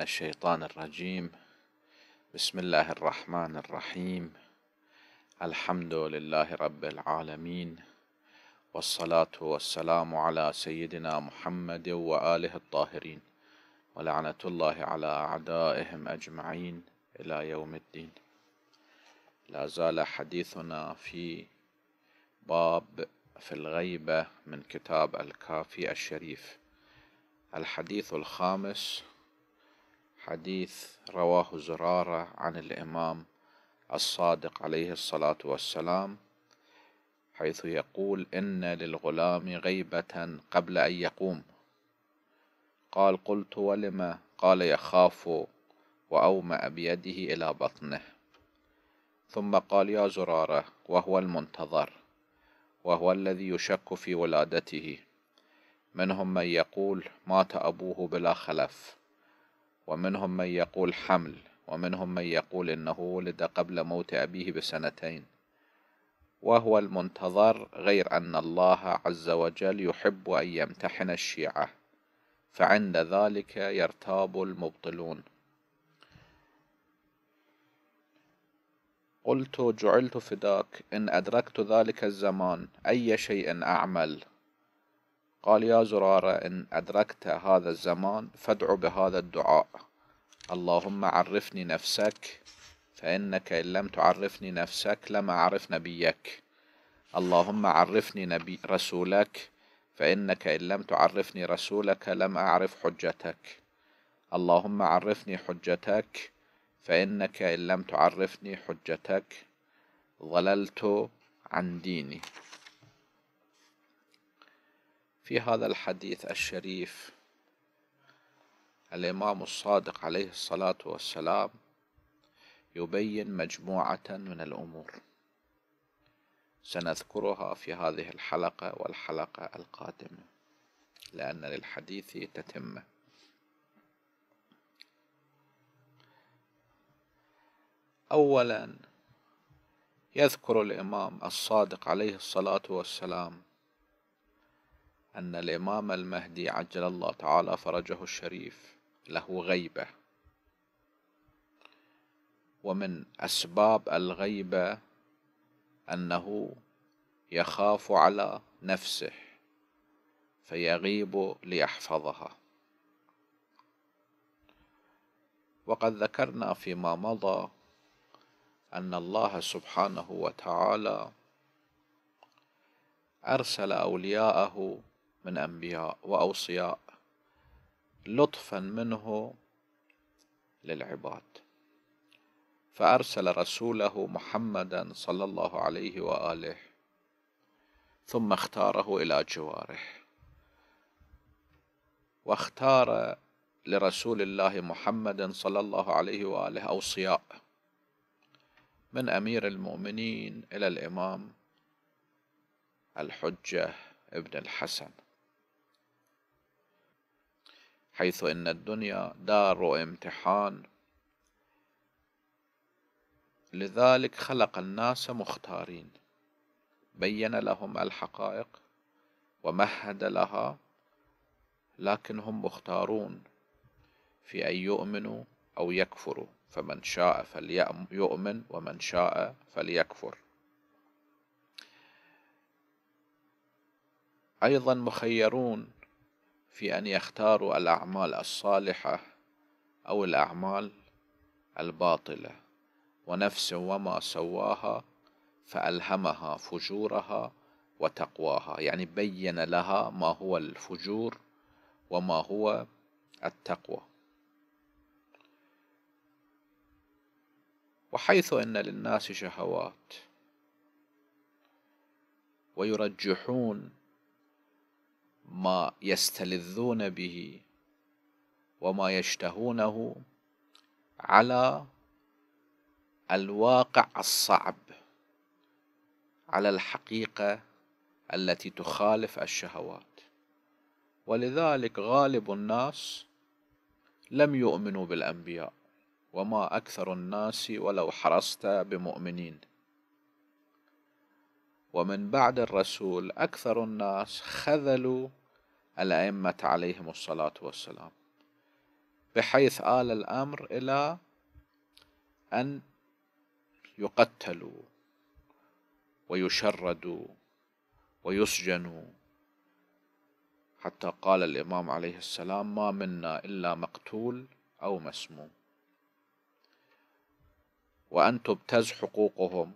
الشيطان الرجيم بسم الله الرحمن الرحيم الحمد لله رب العالمين والصلاة والسلام على سيدنا محمد وآله الطاهرين ولعنة الله على أعدائهم أجمعين إلى يوم الدين لا زال حديثنا في باب في الغيبة من كتاب الكافي الشريف الحديث الخامس حديث رواه زرارة عن الإمام الصادق عليه الصلاة والسلام حيث يقول إن للغلام غيبة قبل أن يقوم قال قلت ولم قال يخاف وأومأ بيده إلى بطنه ثم قال يا زرارة وهو المنتظر وهو الذي يشك في ولادته منهم من يقول مات أبوه بلا خلف ومنهم من يقول حمل ومنهم من يقول إنه ولد قبل موت أبيه بسنتين وهو المنتظر غير أن الله عز وجل يحب أن يمتحن الشيعة فعند ذلك يرتاب المبطلون قلت جعلت فداك إن أدركت ذلك الزمان أي شيء أعمل قال يا زرارة إن أدركت هذا الزمان فادع بهذا الدعاء اللهم عرفني نفسك فإنك إن لم تعرفني نفسك لم أعرف نبيك اللهم عرفني نبي رسولك فإنك إن لم تعرفني رسولك لم أعرف حجتك اللهم عرفني حجتك فإنك إن لم تعرفني حجتك ضللت عن ديني في هذا الحديث الشريف الإمام الصادق عليه الصلاة والسلام يبين مجموعة من الأمور سنذكرها في هذه الحلقة والحلقة القادمة لأن للحديث تتمة أولا يذكر الإمام الصادق عليه الصلاة والسلام أن الإمام المهدي عجل الله تعالى فرجه الشريف له غيبة ومن أسباب الغيبة أنه يخاف على نفسه فيغيب ليحفظها وقد ذكرنا فيما مضى أن الله سبحانه وتعالى أرسل أولياءه من أنبياء وأوصياء لطفا منه للعباد فأرسل رسوله محمدا صلى الله عليه وآله ثم اختاره إلى جواره واختار لرسول الله محمد صلى الله عليه وآله أوصياء من أمير المؤمنين إلى الإمام الحجة ابن الحسن حيث إن الدنيا دار امتحان لذلك خلق الناس مختارين بين لهم الحقائق ومهد لها لكن هم مختارون في أن يؤمنوا أو يكفروا فمن شاء فليؤمن ومن شاء فليكفر أيضا مخيرون في أن يختاروا الأعمال الصالحة أو الأعمال الباطلة ونفس وما سواها فألهمها فجورها وتقواها يعني بين لها ما هو الفجور وما هو التقوى وحيث أن للناس شهوات ويرجحون ما يستلذون به وما يشتهونه على الواقع الصعب على الحقيقة التي تخالف الشهوات ولذلك غالب الناس لم يؤمنوا بالأنبياء وما أكثر الناس ولو حرصت بمؤمنين ومن بعد الرسول أكثر الناس خذلوا الأئمة عليهم الصلاة والسلام بحيث آل الأمر إلى أن يقتلوا ويشردوا ويسجنوا حتى قال الإمام عليه السلام ما منا إلا مقتول أو مسموم وأنتم تبتز حقوقهم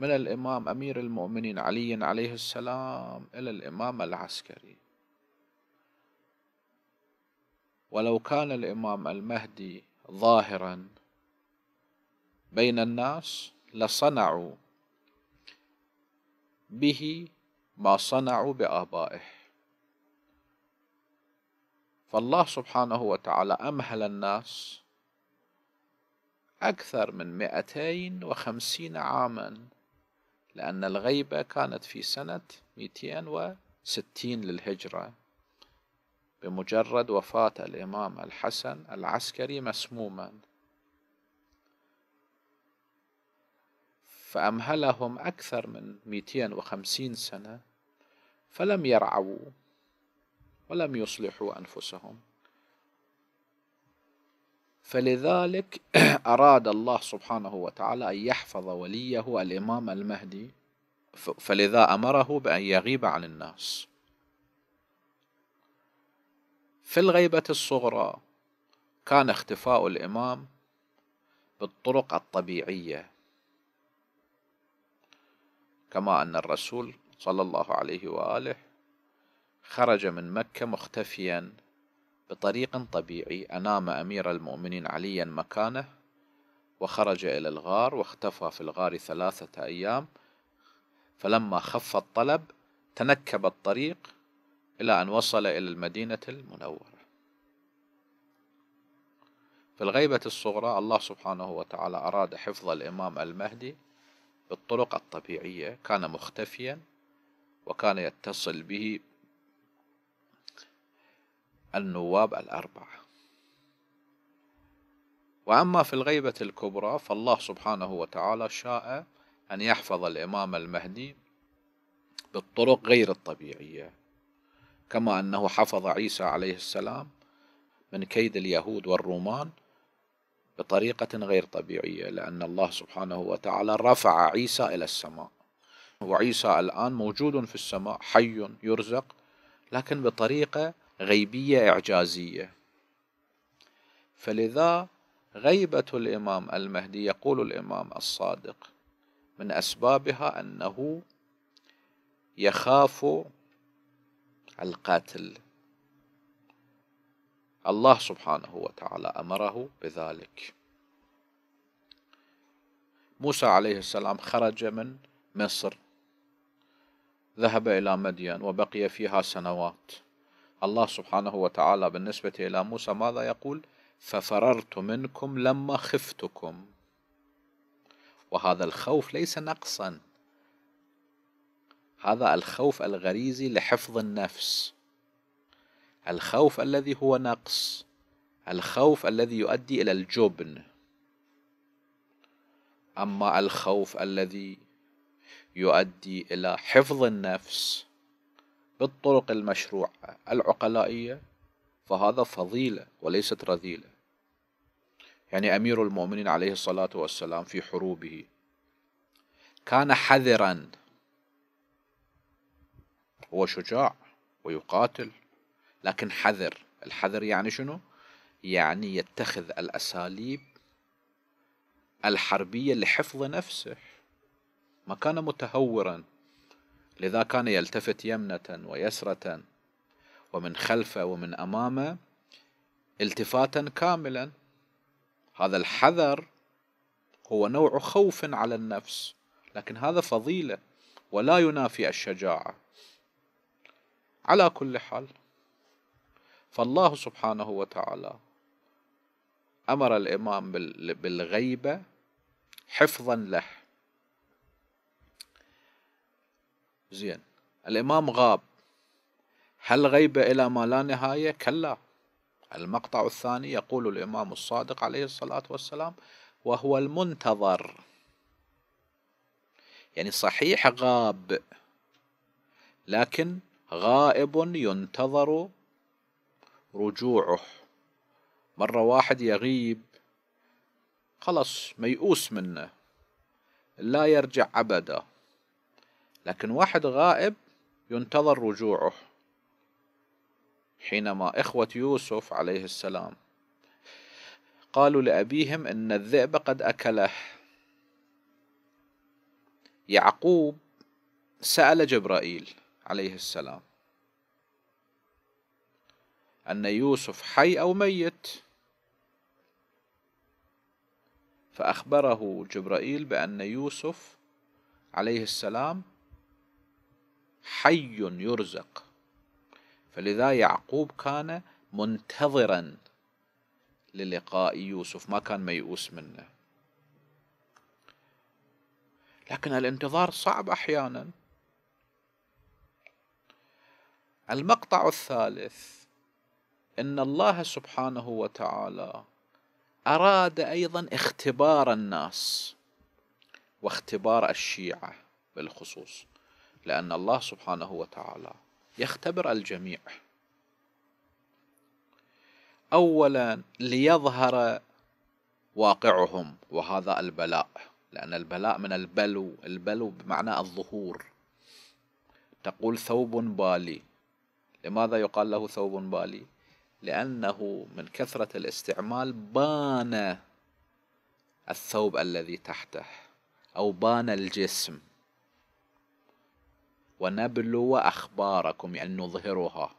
من الإمام أمير المؤمنين علي عليه السلام إلى الإمام العسكري ولو كان الإمام المهدي ظاهرا بين الناس لصنعوا به ما صنعوا بآبائه فالله سبحانه وتعالى أمهل الناس أكثر من مئتين وخمسين عاماً لأن الغيبة كانت في سنة 260 للهجرة بمجرد وفاة الإمام الحسن العسكري مسموما فأمهلهم أكثر من 250 سنة فلم يرعوا ولم يصلحوا أنفسهم فلذلك أراد الله سبحانه وتعالى أن يحفظ وليه الإمام المهدي فلذا أمره بأن يغيب عن الناس في الغيبة الصغرى كان اختفاء الإمام بالطرق الطبيعية كما أن الرسول صلى الله عليه وآله خرج من مكة مختفيا بطريق طبيعي أنام أمير المؤمنين عليا مكانه وخرج إلى الغار واختفى في الغار ثلاثة أيام فلما خف الطلب تنكب الطريق إلى أن وصل إلى المدينة المنورة في الغيبة الصغرى الله سبحانه وتعالى أراد حفظ الإمام المهدي بالطرق الطبيعية كان مختفيا وكان يتصل به النواب الأربعة وأما في الغيبة الكبرى فالله سبحانه وتعالى شاء أن يحفظ الإمام المهدي بالطرق غير الطبيعية كما أنه حفظ عيسى عليه السلام من كيد اليهود والرومان بطريقة غير طبيعية لأن الله سبحانه وتعالى رفع عيسى إلى السماء وعيسى الآن موجود في السماء حي يرزق لكن بطريقة غيبية إعجازية فلذا غيبة الإمام المهدي يقول الإمام الصادق من أسبابها أنه يخاف القاتل الله سبحانه وتعالى أمره بذلك موسى عليه السلام خرج من مصر ذهب إلى مدين وبقي فيها سنوات الله سبحانه وتعالى بالنسبة إلى موسى ماذا يقول ففررت منكم لما خفتكم وهذا الخوف ليس نقصا هذا الخوف الغريزي لحفظ النفس الخوف الذي هو نقص الخوف الذي يؤدي إلى الجبن أما الخوف الذي يؤدي إلى حفظ النفس بالطرق المشروعة العقلائية فهذا فضيلة وليست رذيلة يعني أمير المؤمنين عليه الصلاة والسلام في حروبه كان حذرا هو شجاع ويقاتل لكن حذر الحذر يعني شنو؟ يعني يتخذ الأساليب الحربية لحفظ نفسه ما كان متهورا لذا كان يلتفت يمنة ويسرة ومن خلفه ومن أمامه التفاتا كاملا هذا الحذر هو نوع خوف على النفس لكن هذا فضيلة ولا ينافي الشجاعة على كل حال فالله سبحانه وتعالى أمر الإمام بالغيبة حفظا له زين الإمام غاب هل غيب إلى ما لا نهاية كلا المقطع الثاني يقول الإمام الصادق عليه الصلاة والسلام وهو المنتظر يعني صحيح غاب لكن غائب ينتظر رجوعه مرة واحد يغيب خلص ميؤوس منه لا يرجع أبدا لكن واحد غائب ينتظر رجوعه حينما إخوة يوسف عليه السلام قالوا لأبيهم إن الذئب قد أكله يعقوب سأل جبرائيل عليه السلام أن يوسف حي أو ميت فأخبره جبرائيل بأن يوسف عليه السلام حي يرزق فلذا يعقوب كان منتظرا للقاء يوسف ما كان ميؤوس منه لكن الانتظار صعب احيانا المقطع الثالث ان الله سبحانه وتعالى اراد ايضا اختبار الناس واختبار الشيعه بالخصوص لأن الله سبحانه وتعالى يختبر الجميع أولا ليظهر واقعهم وهذا البلاء لأن البلاء من البلو البلو بمعنى الظهور تقول ثوب بالي لماذا يقال له ثوب بالي لأنه من كثرة الاستعمال بان الثوب الذي تحته أو بان الجسم ونبلو أخباركم يعني نظهرها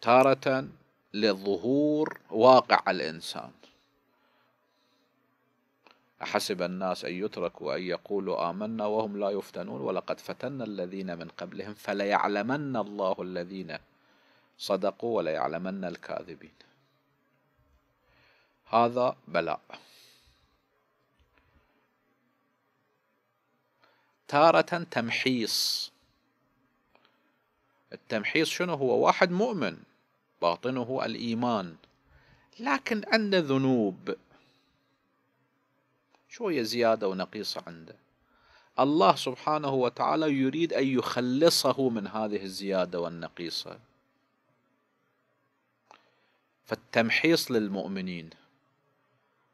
تارة لظهور واقع الإنسان أحسب الناس أن يتركوا أن يقولوا آمنا وهم لا يفتنون ولقد فتنا الذين من قبلهم فليعلمن الله الذين صدقوا وليعلمن الكاذبين هذا بلاء تارة تمحيص التمحيص شنو هو واحد مؤمن باطنه الإيمان لكن عنده ذنوب شوية زيادة ونقيصة عنده الله سبحانه وتعالى يريد أن يخلصه من هذه الزيادة والنقيصة فالتمحيص للمؤمنين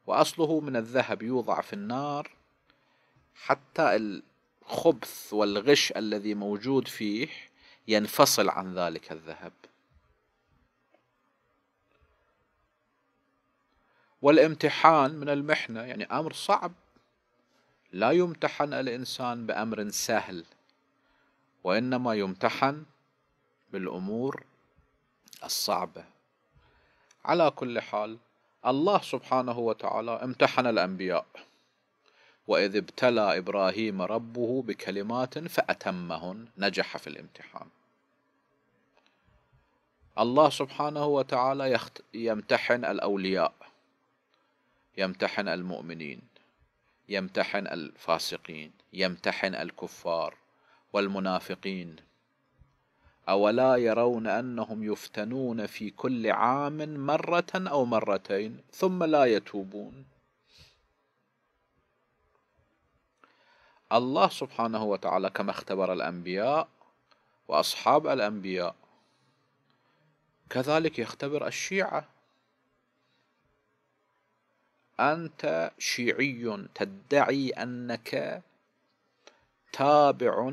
وأصله من الذهب يوضع في النار حتى الخبث والغش الذي موجود فيه ينفصل عن ذلك الذهب والامتحان من المحنة يعني أمر صعب لا يمتحن الإنسان بأمر سهل وإنما يمتحن بالأمور الصعبة على كل حال الله سبحانه وتعالى امتحن الأنبياء وإذ ابتلى إبراهيم ربه بكلمات فأتمهن نجح في الامتحان الله سبحانه وتعالى يمتحن الأولياء يمتحن المؤمنين يمتحن الفاسقين يمتحن الكفار والمنافقين أولا يرون أنهم يفتنون في كل عام مرة أو مرتين ثم لا يتوبون الله سبحانه وتعالى كما اختبر الأنبياء وأصحاب الأنبياء كذلك يختبر الشيعة أنت شيعي تدعي أنك تابع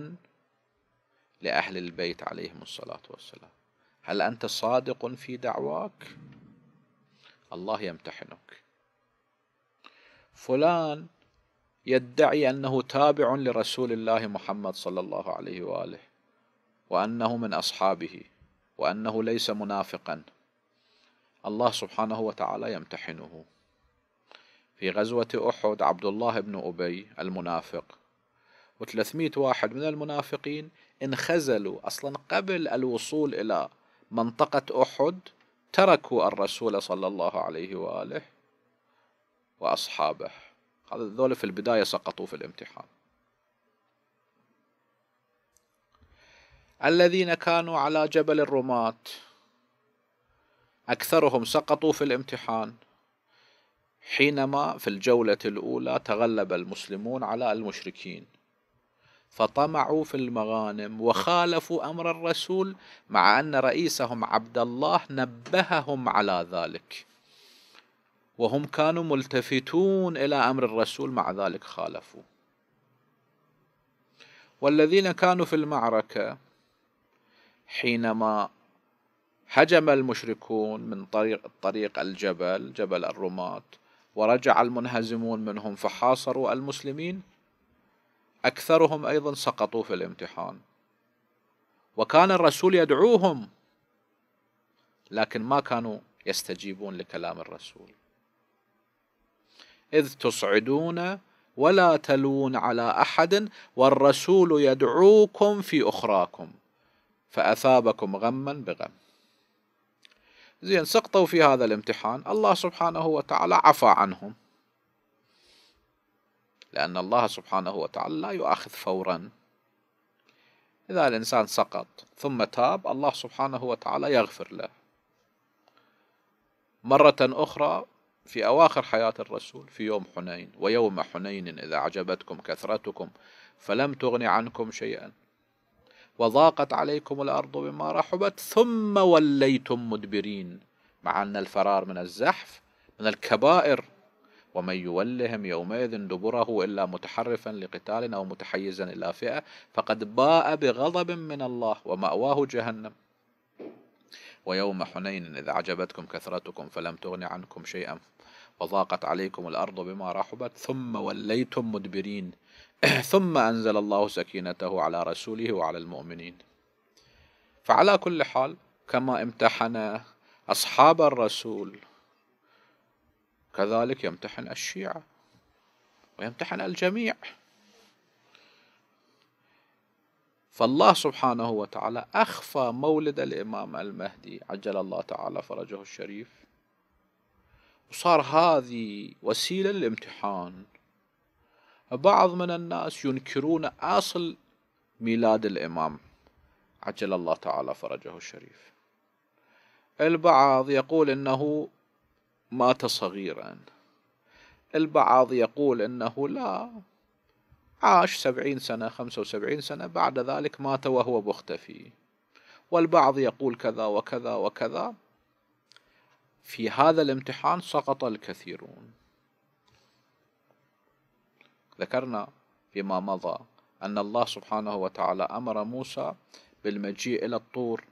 لأهل البيت عليهم الصلاة والسلام هل أنت صادق في دعواك؟ الله يمتحنك فلان يدعي أنه تابع لرسول الله محمد صلى الله عليه وآله وأنه من أصحابه وأنه ليس منافقا الله سبحانه وتعالى يمتحنه في غزوة أحد عبد الله بن أبي المنافق و300 واحد من المنافقين انخزلوا أصلا قبل الوصول إلى منطقة أحد تركوا الرسول صلى الله عليه وآله وأصحابه هذول في البداية سقطوا في الامتحان الذين كانوا على جبل الرماة أكثرهم سقطوا في الامتحان حينما في الجولة الأولى تغلب المسلمون على المشركين فطمعوا في المغانم وخالفوا أمر الرسول مع أن رئيسهم عبد الله نبههم على ذلك وهم كانوا ملتفتون إلى أمر الرسول مع ذلك خالفوا والذين كانوا في المعركة حينما هجم المشركون من طريق طريق الجبل جبل الرماة ورجع المنهزمون منهم فحاصروا المسلمين أكثرهم أيضا سقطوا في الامتحان وكان الرسول يدعوهم لكن ما كانوا يستجيبون لكلام الرسول إذ تصعدون ولا تلون على أحد والرسول يدعوكم في أخراكم فأثابكم غما بغم زين سقطوا في هذا الامتحان الله سبحانه وتعالى عفى عنهم لأن الله سبحانه وتعالى لا يؤاخذ فورا إذا الإنسان سقط ثم تاب الله سبحانه وتعالى يغفر له مرة أخرى في أواخر حياة الرسول في يوم حنين ويوم حنين إذا عجبتكم كثرتكم فلم تغن عنكم شيئا وضاقت عليكم الأرض بما رحبت ثم وليتم مدبرين مع أن الفرار من الزحف من الكبائر ومن يولهم يومئذ دبره إلا متحرفا لقتال أو متحيزا إلى فئة فقد باء بغضب من الله ومأواه جهنم ويوم حنين إذا عجبتكم كثرتكم فلم تغن عنكم شيئا وضاقت عليكم الأرض بما رحبت ثم وليتم مدبرين ثم أنزل الله سكينته على رسوله وعلى المؤمنين فعلى كل حال كما امتحن أصحاب الرسول كذلك يمتحن الشيعة ويمتحن الجميع فالله سبحانه وتعالى أخفى مولد الإمام المهدي عجل الله تعالى فرجه الشريف وصار هذه وسيلة للامتحان بعض من الناس ينكرون أصل ميلاد الإمام عجل الله تعالى فرجه الشريف البعض يقول إنه مات صغيرا البعض يقول إنه لا عاش سبعين سنة خمسة وسبعين سنة بعد ذلك مات وهو مختفي والبعض يقول كذا وكذا وكذا في هذا الامتحان سقط الكثيرون ذكرنا فيما مضى أن الله سبحانه وتعالى أمر موسى بالمجيء إلى الطور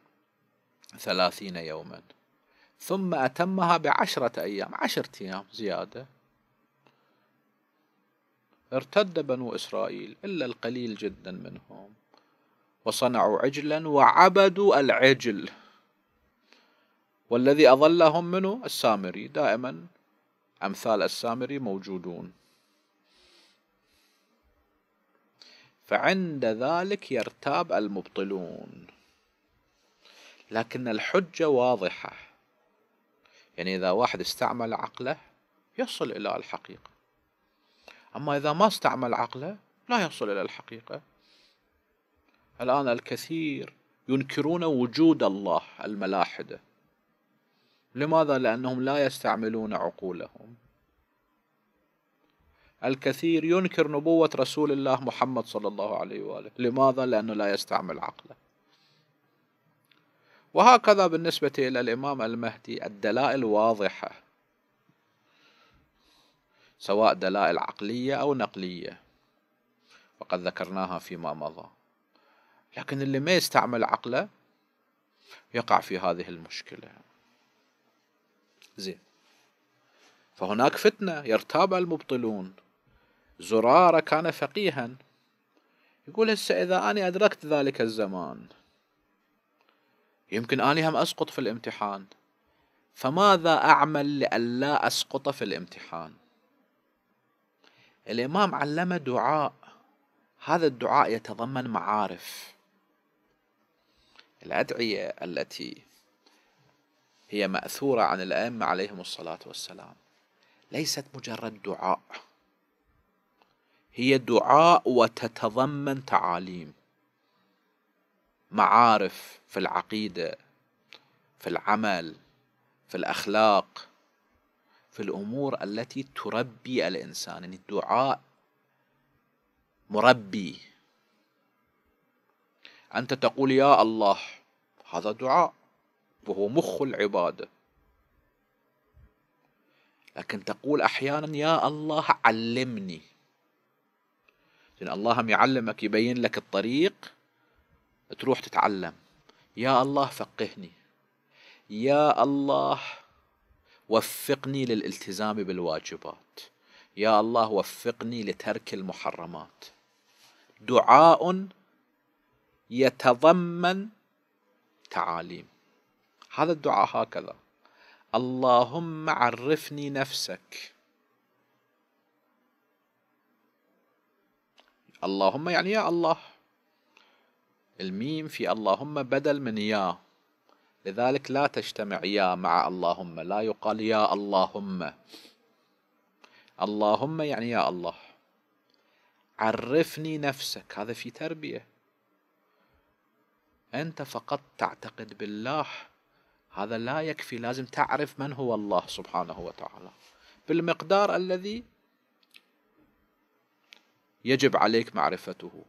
ثلاثين يوما ثم أتمها بعشرة أيام عشرة أيام زيادة ارتد بنو إسرائيل إلا القليل جدا منهم وصنعوا عجلا وعبدوا العجل والذي أضلهم منه السامري دائما أمثال السامري موجودون فعند ذلك يرتاب المبطلون لكن الحجة واضحة يعني إذا واحد استعمل عقله يصل إلى الحقيقة أما إذا ما استعمل عقله لا يصل إلى الحقيقة الآن الكثير ينكرون وجود الله الملاحدة لماذا؟ لأنهم لا يستعملون عقولهم الكثير ينكر نبوة رسول الله محمد صلى الله عليه وآله لماذا؟ لأنه لا يستعمل عقله وهكذا بالنسبة إلى الإمام المهدي الدلائل واضحة سواء دلائل عقلية أو نقلية وقد ذكرناها فيما مضى لكن اللي ما يستعمل عقله يقع في هذه المشكله زين فهناك فتنة يرتاب المبطلون زرارة كان فقيها يقول هسه إذا أنا أدركت ذلك الزمان يمكن أني هم أسقط في الامتحان فماذا أعمل لألا أسقط في الامتحان الإمام علم دعاء هذا الدعاء يتضمن معارف الأدعية التي هي مأثورة عن الأئمة عليهم الصلاة والسلام ليست مجرد دعاء هي دعاء وتتضمن تعاليم معارف في العقيدة في العمل في الأخلاق في الأمور التي تربي الإنسان يعني الدعاء مربي أنت تقول يا الله هذا دعاء وهو مخ العبادة لكن تقول أحيانا يا الله علمني لأن الله يعلمك يبين لك الطريق تروح تتعلم يا الله فقهني يا الله وفقني للالتزام بالواجبات يا الله وفقني لترك المحرمات دعاء يتضمن تعاليم هذا الدعاء هكذا اللهم عرفني نفسك اللهم يعني يا الله الميم في اللهم بدل من يا لذلك لا تجتمع يا مع اللهم لا يقال يا اللهم اللهم يعني يا الله عرفني نفسك هذا في تربيه انت فقط تعتقد بالله هذا لا يكفي لازم تعرف من هو الله سبحانه وتعالى بالمقدار الذي يجب عليك معرفته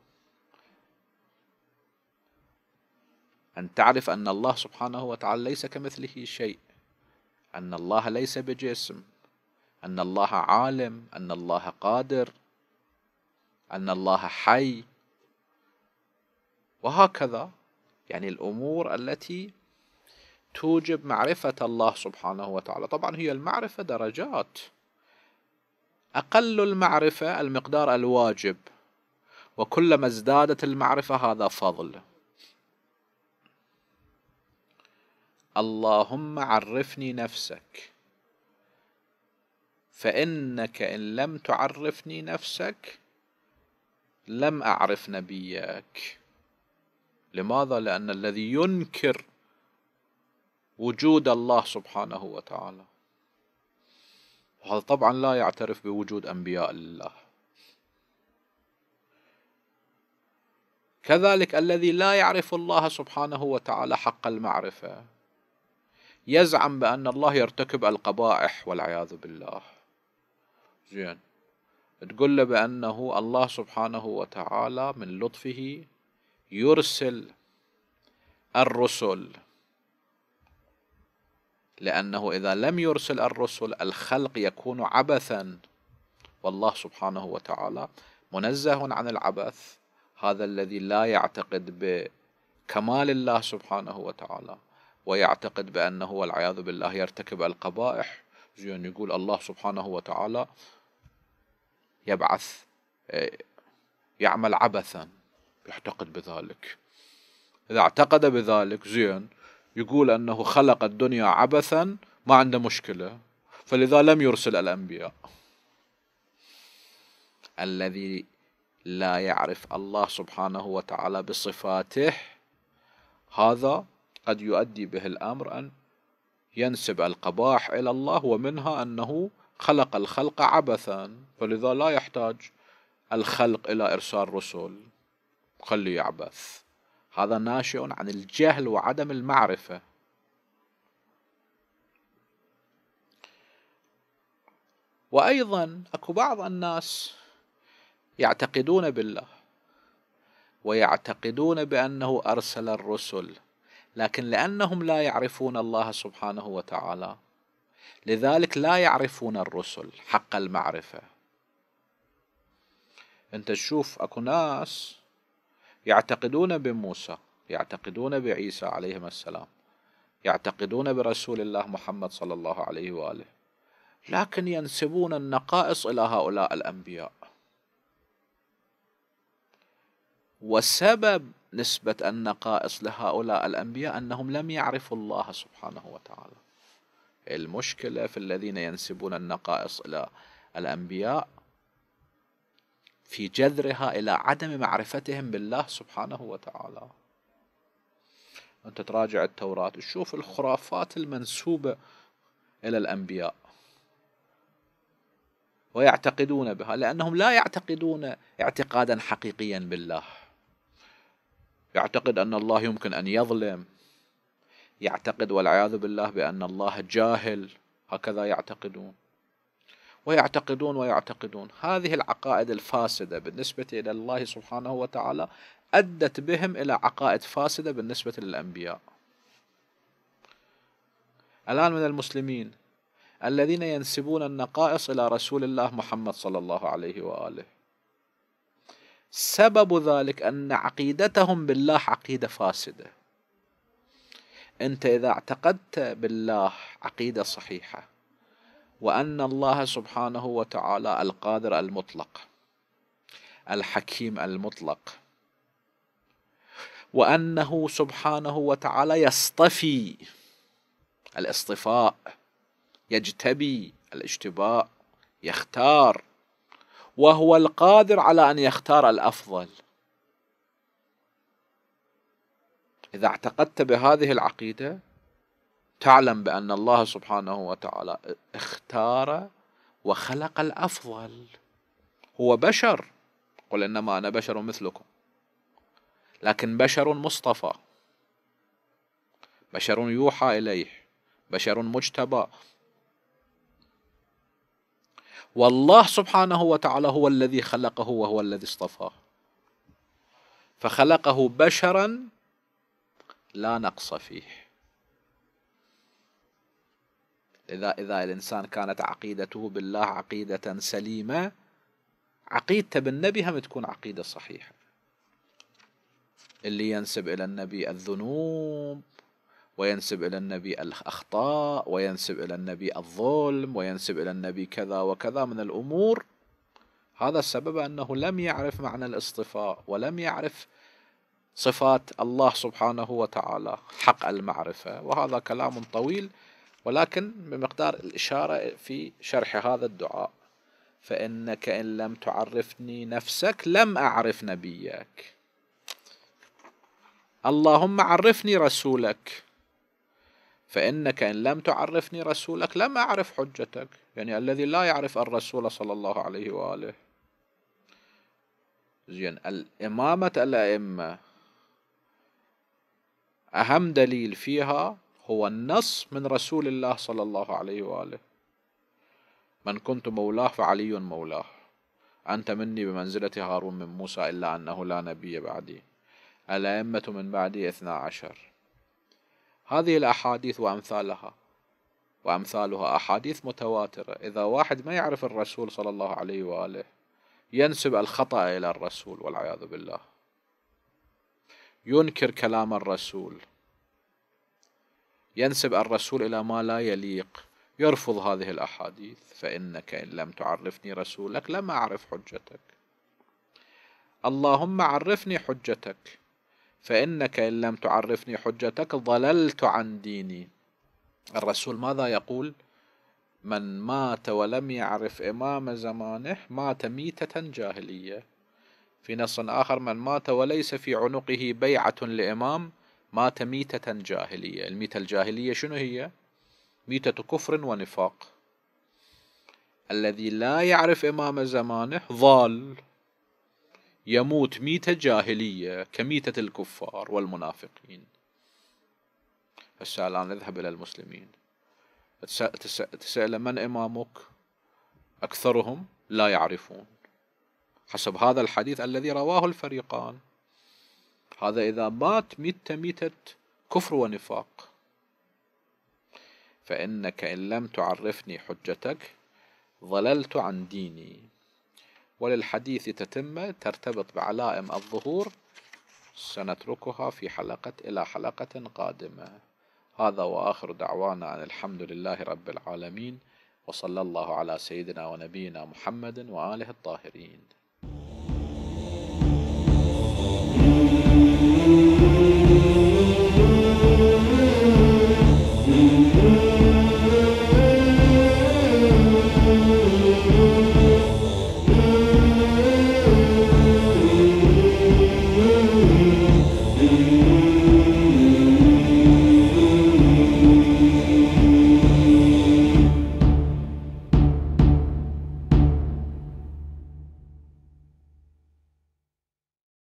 أن تعرف أن الله سبحانه وتعالى ليس كمثله شيء أن الله ليس بجسم أن الله عالم أن الله قادر أن الله حي وهكذا يعني الأمور التي توجب معرفة الله سبحانه وتعالى طبعا هي المعرفة درجات أقل المعرفة المقدار الواجب وكلما ازدادت المعرفة هذا فضل اللهم عرفني نفسك فإنك إن لم تعرفني نفسك لم أعرف نبيك لماذا؟ لأن الذي ينكر وجود الله سبحانه وتعالى وهذا طبعا لا يعترف بوجود أنبياء الله كذلك الذي لا يعرف الله سبحانه وتعالى حق المعرفة يزعم بأن الله يرتكب القبائح والعياذ بالله زين تقول له بأنه الله سبحانه وتعالى من لطفه يرسل الرسل لأنه إذا لم يرسل الرسل الخلق يكون عبثا والله سبحانه وتعالى منزه عن العبث هذا الذي لا يعتقد بكمال الله سبحانه وتعالى ويعتقد بأنه والعياذ بالله يرتكب القبائح زين يقول الله سبحانه وتعالى يبعث يعمل عبثا يعتقد بذلك إذا اعتقد بذلك زين يقول أنه خلق الدنيا عبثا ما عنده مشكلة فلذا لم يرسل الأنبياء الذي لا يعرف الله سبحانه وتعالى بصفاته هذا قد يؤدي به الأمر أن ينسب القباح إلى الله ومنها أنه خلق الخلق عبثا فلذا لا يحتاج الخلق إلى إرسال رسل خليه يعبث هذا ناشئ عن الجهل وعدم المعرفة وأيضا أكو بعض الناس يعتقدون بالله ويعتقدون بأنه أرسل الرسل لكن لأنهم لا يعرفون الله سبحانه وتعالى لذلك لا يعرفون الرسل حق المعرفة انت تشوف اكو ناس يعتقدون بموسى يعتقدون بعيسى عليهما السلام يعتقدون برسول الله محمد صلى الله عليه واله لكن ينسبون النقائص الى هؤلاء الانبياء وسبب نسبة النقائص لهؤلاء الأنبياء أنهم لم يعرفوا الله سبحانه وتعالى المشكلة في الذين ينسبون النقائص إلى الأنبياء في جذرها إلى عدم معرفتهم بالله سبحانه وتعالى أنت تراجع التوراة تشوف الخرافات المنسوبة إلى الأنبياء ويعتقدون بها لأنهم لا يعتقدون اعتقادا حقيقيا بالله يعتقد أن الله يمكن أن يظلم يعتقد والعياذ بالله بأن الله جاهل هكذا يعتقدون ويعتقدون ويعتقدون هذه العقائد الفاسدة بالنسبة إلى الله سبحانه وتعالى أدت بهم إلى عقائد فاسدة بالنسبة للأنبياء الآن من المسلمين الذين ينسبون النقائص إلى رسول الله محمد صلى الله عليه وآله سبب ذلك أن عقيدتهم بالله عقيدة فاسدة أنت إذا اعتقدت بالله عقيدة صحيحة وأن الله سبحانه وتعالى القادر المطلق الحكيم المطلق وأنه سبحانه وتعالى يصطفي الاصطفاء يجتبي الاجتباء يختار وهو القادر على أن يختار الأفضل إذا اعتقدت بهذه العقيدة تعلم بأن الله سبحانه وتعالى اختار وخلق الأفضل هو بشر قل إنما أنا بشر مثلكم لكن بشر مصطفى بشر يوحى إليه بشر مجتبى والله سبحانه وتعالى هو الذي خلقه وهو الذي اصطفاه فخلقه بشرا لا نقص فيه إذا إذا الإنسان كانت عقيدته بالله عقيدة سليمة عقيدته بالنبي هم تكون عقيدة صحيحة اللي ينسب إلى النبي الذنوب وينسب إلى النبي الأخطاء وينسب إلى النبي الظلم وينسب إلى النبي كذا وكذا من الأمور هذا السبب أنه لم يعرف معنى الاصطفاء ولم يعرف صفات الله سبحانه وتعالى حق المعرفة وهذا كلام طويل ولكن بمقدار الإشارة في شرح هذا الدعاء فإنك إن لم تعرفني نفسك لم أعرف نبيك اللهم عرفني رسولك فإنك إن لم تعرفني رسولك لم أعرف حجتك يعني الذي لا يعرف الرسول صلى الله عليه وآله زين الإمامة الأئمة أهم دليل فيها هو النص من رسول الله صلى الله عليه وآله من كنت مولاه فعلي مولاه أنت مني بمنزلة هارون من موسى إلا أنه لا نبي بعدي الأئمة من بعدي اثنا عشر هذه الأحاديث وأمثالها وأمثالها أحاديث متواترة إذا واحد ما يعرف الرسول صلى الله عليه وآله ينسب الخطأ إلى الرسول والعياذ بالله ينكر كلام الرسول ينسب الرسول إلى ما لا يليق يرفض هذه الأحاديث فإنك إن لم تعرفني رسولك لم أعرف حجتك اللهم عرفني حجتك فإنك إن لم تعرفني حجتك ضللت عن ديني الرسول ماذا يقول من مات ولم يعرف إمام زمانه مات ميتة جاهلية في نص آخر من مات وليس في عنقه بيعة لإمام مات ميتة جاهلية الميتة الجاهلية شنو هي؟ ميتة كفر ونفاق الذي لا يعرف إمام زمانه ضال يموت ميتة جاهلية كميتة الكفار والمنافقين هسه الآن نذهب إلى المسلمين تسأل من إمامك أكثرهم لا يعرفون حسب هذا الحديث الذي رواه الفريقان هذا إذا مات ميت ميتة كفر ونفاق فإنك إن لم تعرفني حجتك ضللت عن ديني وللحديث تتمة ترتبط بعلائم الظهور سنتركها في حلقة إلى حلقة قادمة هذا وآخر دعوانا أن الحمد لله رب العالمين وصلى الله على سيدنا ونبينا محمد وآله الطاهرين